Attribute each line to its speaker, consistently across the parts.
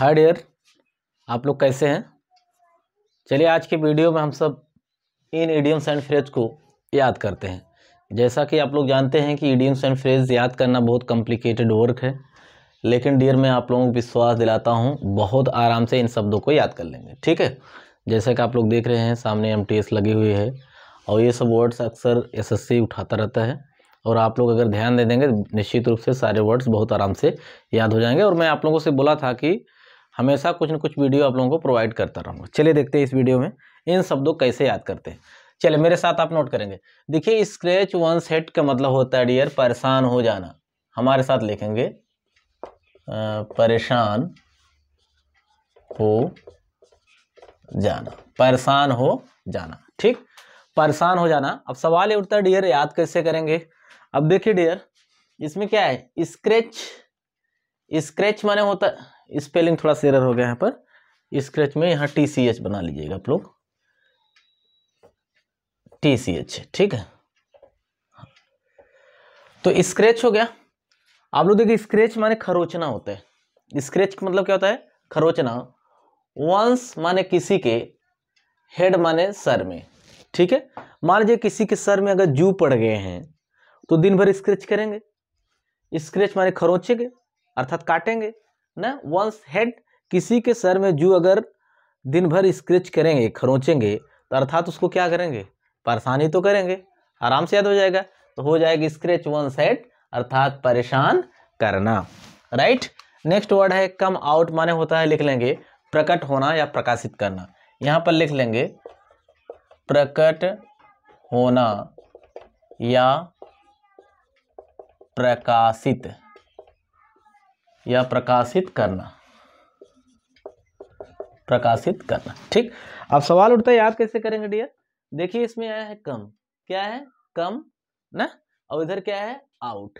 Speaker 1: hi dear आप लोग कैसे हैं चलिए आज के वीडियो में हम सब इन इडियम्स एंड फ्रेज को याद करते हैं जैसा कि आप लोग जानते हैं कि ईडियम्स एंड फ्रेज याद करना बहुत कॉम्प्लिकेटेड वर्क है लेकिन डियर मैं आप लोगों को विश्वास दिलाता हूँ बहुत आराम से इन शब्दों को याद कर लेंगे ठीक है जैसा कि आप लोग देख रहे हैं सामने एम लगी हुई है और ये सब वर्ड्स अक्सर एस उठाता रहता है और आप लोग अगर ध्यान दे देंगे निश्चित रूप से सारे वर्ड्स बहुत आराम से याद हो जाएंगे और मैं आप लोगों से बोला था कि हमेशा कुछ ना कुछ वीडियो आप लोगों को प्रोवाइड करता रहूँगा चलिए देखते हैं इस वीडियो में इन शब्दों कैसे याद करते हैं चलिए मेरे साथ आप नोट करेंगे देखिए स्क्रैच वन सेट का मतलब होता है डियर परेशान हो जाना हमारे साथ लिखेंगे परेशान हो जाना परेशान हो जाना ठीक परेशान हो जाना अब सवाल ये उठता है डियर याद कैसे करेंगे अब देखिए डियर इसमें क्या है स्क्रैच स्क्रैच माने होता स्पेलिंग थोड़ा सा एरर हो गया यहाँ पर स्क्रेच में यहाँ टी सी एच बना लीजिएगा आप लोग टी सी एच ठीक है तो स्क्रेच हो गया आप लोग देखिए स्क्रेच माने खरोचना होता है स्क्रेच मतलब क्या होता है खरोचना वंस माने किसी के हेड माने सर में ठीक है मान लीजिए किसी के सर में अगर जू पड़ गए हैं तो दिन भर स्क्रेच करेंगे स्क्रेच माने खरोचेंगे अर्थात काटेंगे ना वंस हेड किसी के सर में जू अगर दिन भर स्क्रेच करेंगे खरोचेंगे तो अर्थात उसको क्या करेंगे परेशानी तो करेंगे आराम से याद हो जाएगा तो हो जाएगी स्क्रेच वन सेट अर्थात परेशान करना राइट नेक्स्ट वर्ड है कम आउट माने होता है लिख लेंगे प्रकट होना या प्रकाशित करना यहां पर लिख लेंगे प्रकट होना या प्रकाशित या प्रकाशित करना प्रकाशित करना ठीक अब सवाल उठता है याद कैसे करेंगे डियर देखिए इसमें आया है कम क्या है कम ना और इधर क्या है आउट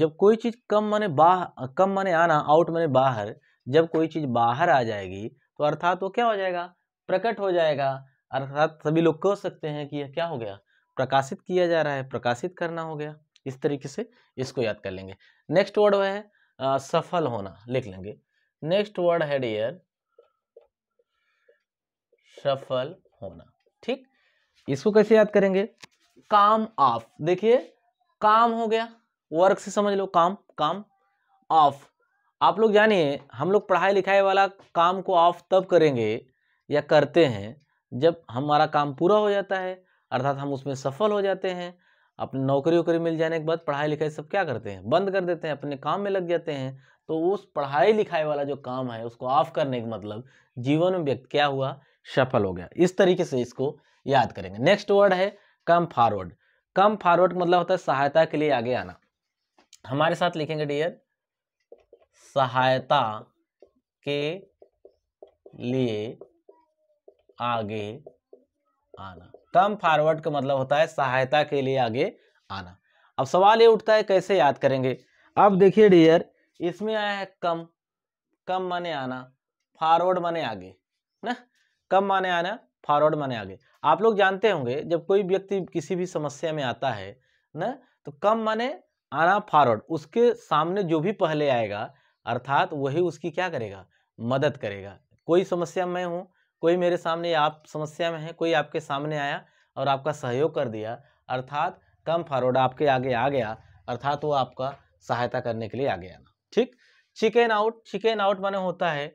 Speaker 1: जब कोई चीज कम माने बाहर कम माने आना आउट माने बाहर जब कोई चीज बाहर आ जाएगी तो अर्थात वो क्या हो जाएगा प्रकट हो जाएगा अर्थात सभी लोग कह सकते हैं कि यह क्या हो गया प्रकाशित किया जा रहा है प्रकाशित करना हो गया इस तरीके से इसको याद कर लेंगे नेक्स्ट वर्ड वह है आ, सफल होना लिख लेंगे नेक्स्ट वर्ड है डियर सफल होना ठीक इसको कैसे याद करेंगे काम ऑफ देखिए काम हो गया वर्क से समझ लो काम काम ऑफ आप लोग जानिए हम लोग पढ़ाई लिखाई वाला काम को ऑफ तब करेंगे या करते हैं जब हमारा काम पूरा हो जाता है अर्थात हम उसमें सफल हो जाते हैं अपनी नौकरी वोकरी मिल जाने के बाद पढ़ाई लिखाई सब क्या करते हैं बंद कर देते हैं अपने काम में लग जाते हैं तो उस पढ़ाई लिखाई वाला जो काम है उसको ऑफ करने का मतलब जीवन में व्यक्ति क्या हुआ सफल हो गया इस तरीके से इसको याद करेंगे नेक्स्ट वर्ड है कम फॉरवर्ड कम फॉरवर्ड मतलब होता है सहायता के लिए आगे आना हमारे साथ लिखेंगे डियर सहायता के लिए आगे आना कम फॉरवर्ड का मतलब होता है सहायता के लिए आगे आना अब सवाल ये उठता है कैसे याद करेंगे अब देखिए डियर इसमें आया है कम कम माने आना फॉरवर्ड माने आगे ना कम माने आना फॉरवर्ड माने आगे आप लोग जानते होंगे जब कोई व्यक्ति किसी भी समस्या में आता है ना तो कम माने आना फॉरवर्ड उसके सामने जो भी पहले आएगा अर्थात वही उसकी क्या करेगा मदद करेगा कोई समस्या में हूँ कोई मेरे सामने आप समस्या में है कोई आपके सामने आया और आपका सहयोग कर दिया अर्थात कम फॉरवर्ड आपके आगे आ गया अर्थात वो आपका सहायता करने के लिए आ गया ना ठीक चिकन आउट चिकन आउट माने होता है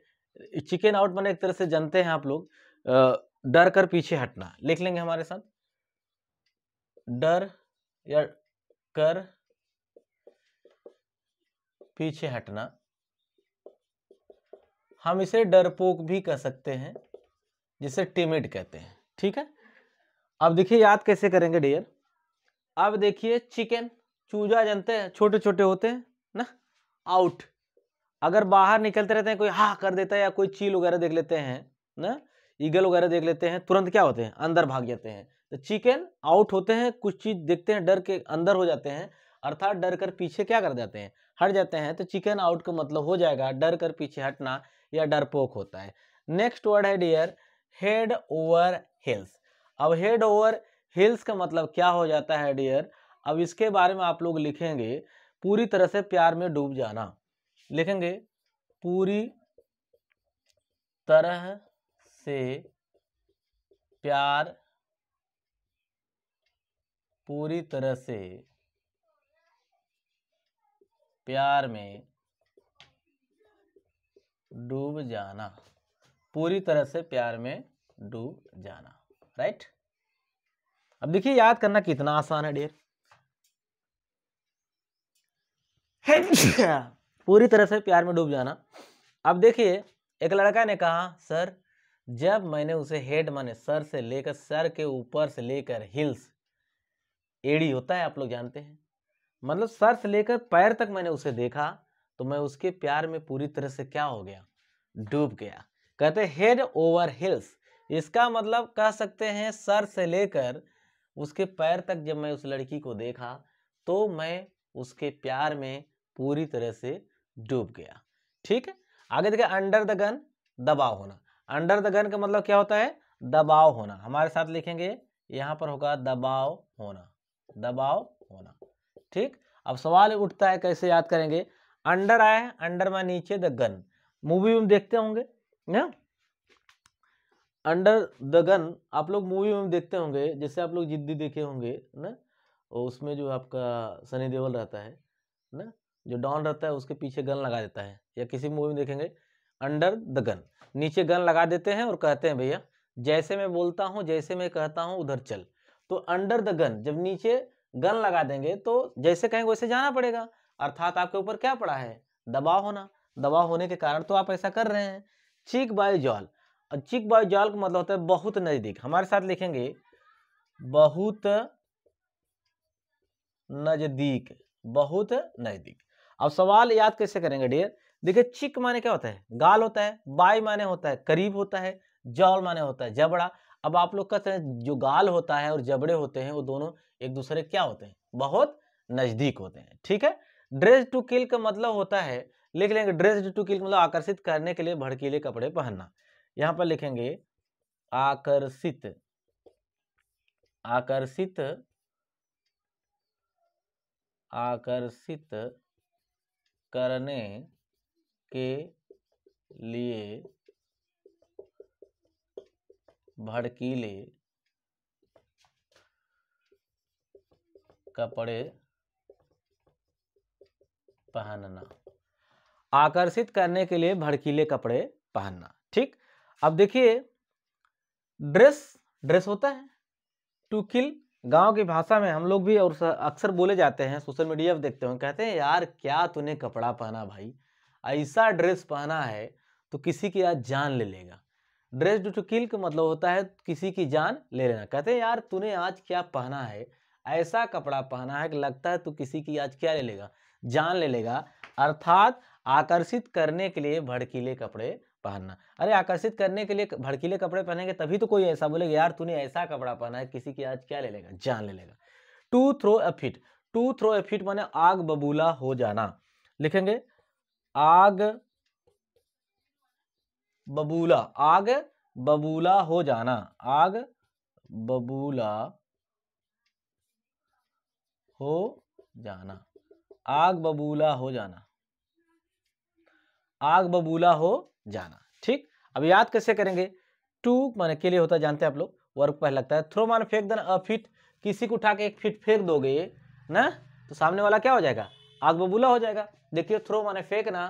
Speaker 1: चिकन आउट माने एक तरह से जानते हैं आप लोग डर कर पीछे हटना लिख लेंगे हमारे साथ डर या कर पीछे हटना हम इसे डरपोक भी कह सकते हैं जिसे टिमिड कहते हैं ठीक है अब देखिए याद कैसे करेंगे डियर अब देखिए चिकन चूजा जनते हैं छोटे छोटे होते हैं ना आउट अगर बाहर निकलते रहते हैं कोई हा कर देता है या कोई चील वगैरह देख लेते हैं ना ईगल वगैरह देख लेते हैं तुरंत क्या होते हैं अंदर भाग जाते हैं तो चिकन आउट होते हैं कुछ चीज देखते हैं डर के अंदर हो जाते हैं अर्थात डर कर पीछे क्या कर जाते हैं हट जाते हैं तो चिकन आउट का मतलब हो जाएगा डर कर पीछे हटना या डरपोक होता है नेक्स्ट वर्ड है डियर हेड ओवर हिल्स अब हेड ओवर हिल्स का मतलब क्या हो जाता है डियर अब इसके बारे में आप लोग लिखेंगे पूरी तरह से प्यार में डूब जाना लिखेंगे पूरी तरह से प्यार पूरी तरह से प्यार में डूब जाना पूरी तरह से प्यार में डूब जाना राइट अब देखिए याद करना कितना आसान है डेर पूरी तरह से प्यार में डूब जाना अब देखिए एक लड़का ने कहा सर जब मैंने उसे हेड माने सर से लेकर सर के ऊपर से लेकर हिल्स एड़ी होता है आप लोग जानते हैं मतलब सर से लेकर पैर तक मैंने उसे देखा तो मैं उसके प्यार में पूरी तरह से क्या हो गया डूब गया कहते हेड ओवर हिल्स इसका मतलब कह सकते हैं सर से लेकर उसके पैर तक जब मैं उस लड़की को देखा तो मैं उसके प्यार में पूरी तरह से डूब गया ठीक है आगे देखिए अंडर द गन दबाव होना अंडर द गन का मतलब क्या होता है दबाव होना हमारे साथ लिखेंगे यहाँ पर होगा दबाव होना दबाव होना ठीक अब सवाल उठता है कैसे याद करेंगे अंडर आया अंडर में नीचे द गन मूवी में देखते होंगे ना अंडर द गन आप लोग मूवी में देखते होंगे जैसे आप लोग जिद्दी देखे होंगे ना और उसमें जो आपका सनी देवल रहता है ना जो डॉन रहता है उसके पीछे गन लगा देता है या किसी मूवी में देखेंगे अंडर द गन नीचे गन लगा देते हैं और कहते हैं भैया जैसे मैं बोलता हूँ जैसे मैं कहता हूँ उधर चल तो अंडर द गन जब नीचे गन लगा देंगे तो जैसे कहेंगे वैसे जाना पड़ेगा अर्थात आपके ऊपर क्या पड़ा है दबाव होना दबाव होने के कारण तो आप ऐसा कर रहे हैं चिक बाय जॉल और चिक बाय जॉल का मतलब होता है बहुत नज़दीक हमारे साथ लिखेंगे बहुत नज़दीक बहुत नज़दीक अब सवाल याद कैसे करेंगे डियर देखिए चिक माने क्या होता है गाल होता है बाय माने होता है करीब होता है जॉल माने होता है जबड़ा अब आप लोग कहते हैं जो गाल होता है और जबड़े होते हैं वो दोनों एक दूसरे क्या होते हैं बहुत नज़दीक होते हैं ठीक है ड्रेस टू किल का मतलब होता है लिख लेंगे ड्रेस्ड टू किल मतलब आकर्षित करने के लिए भड़कीले कपड़े पहनना यहाँ पर लिखेंगे आकर्षित आकर्षित आकर्षित करने के लिए भड़कीले कपड़े पहनना आकर्षित करने के लिए भड़कीले कपड़े पहनना ठीक अब देखिए ड्रेस ड्रेस होता है टू किल गांव की भाषा में हम लोग भी और अक्सर बोले जाते हैं सोशल मीडिया पर देखते हैं कहते हैं यार क्या तूने कपड़ा पहना भाई ऐसा ड्रेस पहना है तो किसी की आज जान ले लेगा ड्रेस डू टू किल का मतलब होता है किसी की जान ले लेना कहते हैं यार तूने आज क्या पहना है ऐसा कपड़ा पहना है कि लगता है तू किसी की आज क्या ले लेगा जान ले लेगा अर्थात आकर्षित करने के लिए भड़कीले कपड़े पहनना अरे आकर्षित करने के लिए भड़कीले कपड़े पहनेंगे तभी तो कोई ऐसा बोलेगा यार तूने ऐसा कपड़ा पहना है किसी की आज क्या ले लेगा जान ले लेगा to throw a fit to throw a fit माने आग बबूला हो जाना लिखेंगे आग बबूला आग बबूला हो जाना आग बबूला हो जाना आग बबूला हो जाना आग बबूला हो जाना ठीक अब याद कैसे करेंगे टू माने के लिए होता है जानते हैं आप लोग वर्क पहले लगता है थ्रो मान फेंक देना अ फिट किसी को उठा के एक फिट फेंक दोगे ना तो सामने वाला क्या हो जाएगा आग बबूला हो जाएगा देखिए थ्रो माने फेंकना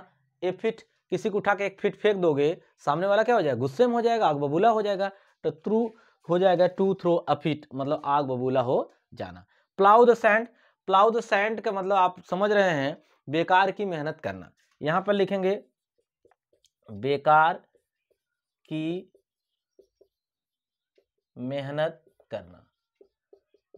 Speaker 1: ए फिट किसी को उठा के एक फिट फेंक दोगे सामने वाला क्या हो जाएगा गुस्से में हो जाएगा आग बबूला हो जाएगा तो थ्रू हो जाएगा टू थ्रो अ फिट मतलब आग बबूला हो जाना plough the sand plough the sand का मतलब आप समझ रहे हैं बेकार की मेहनत करना यहाँ पर लिखेंगे बेकार की मेहनत करना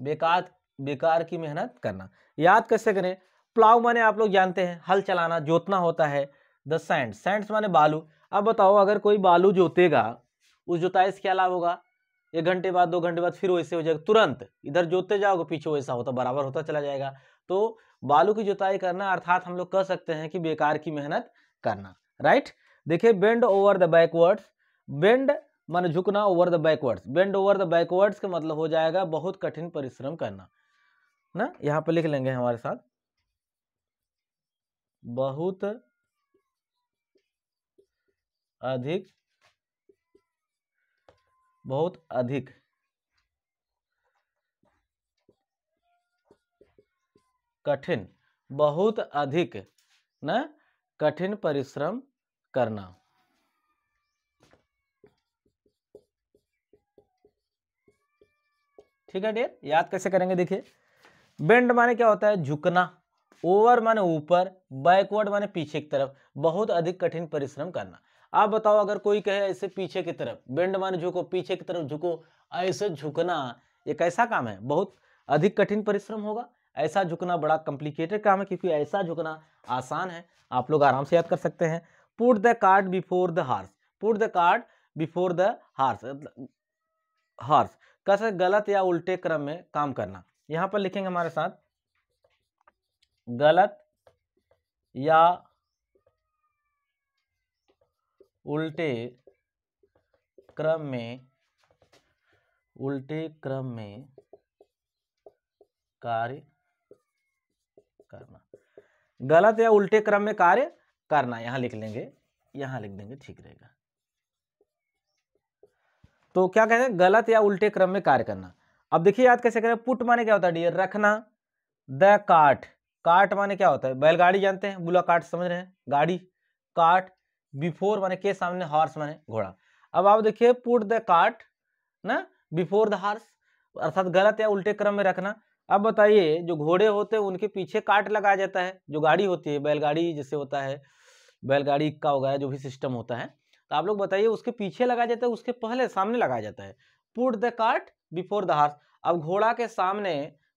Speaker 1: बेकार बेकार की मेहनत करना याद कैसे करें प्लाव माने आप लोग जानते हैं हल चलाना जोतना होता है द सैंड सैंड्स माने बालू अब बताओ अगर कोई बालू जोतेगा उस जोताई से क्या लाभ होगा एक घंटे बाद दो घंटे बाद फिर वैसे हो जाएगा तुरंत इधर जोतते जाओगे पीछे वैसा होता बराबर होता चला जाएगा तो बालू की जोताई करना अर्थात हम लोग कह सकते हैं कि बेकार की मेहनत करना राइट देखिए bend over the backwards bend मान झुकना over the backwards bend over the backwards का मतलब हो जाएगा बहुत कठिन परिश्रम करना ना यहाँ पर लिख लेंगे हमारे साथ बहुत अधिक बहुत अधिक कठिन बहुत अधिक ना कठिन परिश्रम करना ठीक है डियर याद कैसे करेंगे देखिए बेंड माने क्या होता है झुकना ओवर माने ऊपर बैकवर्ड माने पीछे की तरफ बहुत अधिक कठिन परिश्रम करना आप बताओ अगर कोई कहे ऐसे पीछे की तरफ बेंड माने झुको पीछे की तरफ झुको ऐसे झुकना ये कैसा काम है बहुत अधिक कठिन परिश्रम होगा ऐसा झुकना बड़ा कॉम्प्लिकेटेड काम है क्योंकि ऐसा झुकना आसान है आप लोग आराम से याद कर सकते हैं put the cart before the horse put the cart before the horse horse कैसे गलत या उल्टे क्रम में काम करना यहां पर लिखेंगे हमारे साथ गलत या उल्टे क्रम में उल्टे क्रम में कार्य करना गलत या उल्टे क्रम में कार्य करना यहाँ लिख लेंगे यहां लिख देंगे ठीक रहेगा तो क्या कहते हैं गलत या उल्टे क्रम में कार्य करना अब देखिए याद कैसे करें पुट माने क्या होता है डियर रखना द काट काट माने क्या होता है बैलगाड़ी जानते हैं बुला काट समझ रहे हैं गाड़ी काट बिफोर माने के सामने हॉर्स माने घोड़ा अब आप देखिए पुट द काट ना बिफोर द हॉर्स अर्थात गलत या उल्टे क्रम में रखना अब बताइए जो घोड़े होते हैं उनके पीछे काट लगाया जाता है जो गाड़ी होती है बैलगाड़ी जैसे होता है बैलगाड़ी इक्का वगैरह जो भी सिस्टम होता है तो आप लोग बताइए उसके पीछे लगाया जाता है उसके पहले सामने लगाया जाता है put the cart before the horse अब घोड़ा के सामने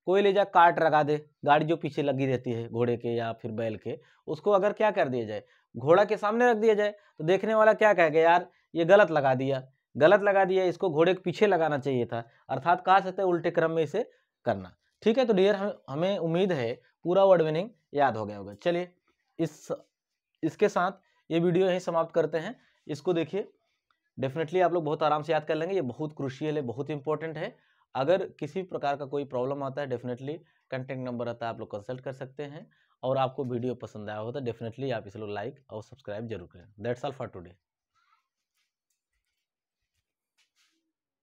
Speaker 1: कोई ले जा कार्ट लगा दे गाड़ी जो पीछे लगी रहती है घोड़े के या फिर बैल के उसको अगर क्या कर दिया जाए घोड़ा के सामने रख दिया जाए तो देखने वाला क्या कहेगा यार ये गलत लगा दिया गलत लगा दिया इसको घोड़े के पीछे लगाना चाहिए था अर्थात कहा सकते हैं उल्टे क्रम में इसे करना ठीक है तो डियर हम, हमें उम्मीद है पूरा वर्ड मीनिंग याद हो गया होगा चलिए इस इसके साथ ये वीडियो यहीं समाप्त करते हैं इसको देखिए डेफिनेटली आप लोग बहुत आराम से याद कर लेंगे ये बहुत क्रुशियल है बहुत इंपॉर्टेंट है अगर किसी भी प्रकार का कोई प्रॉब्लम आता है डेफिनेटली कंटेक्ट नंबर आता है आप लोग कंसल्ट कर सकते हैं और आपको वीडियो पसंद आया हो तो डेफिनेटली आप इसलिए लाइक और सब्सक्राइब जरूर करें दैट्स ऑल फॉर टुडे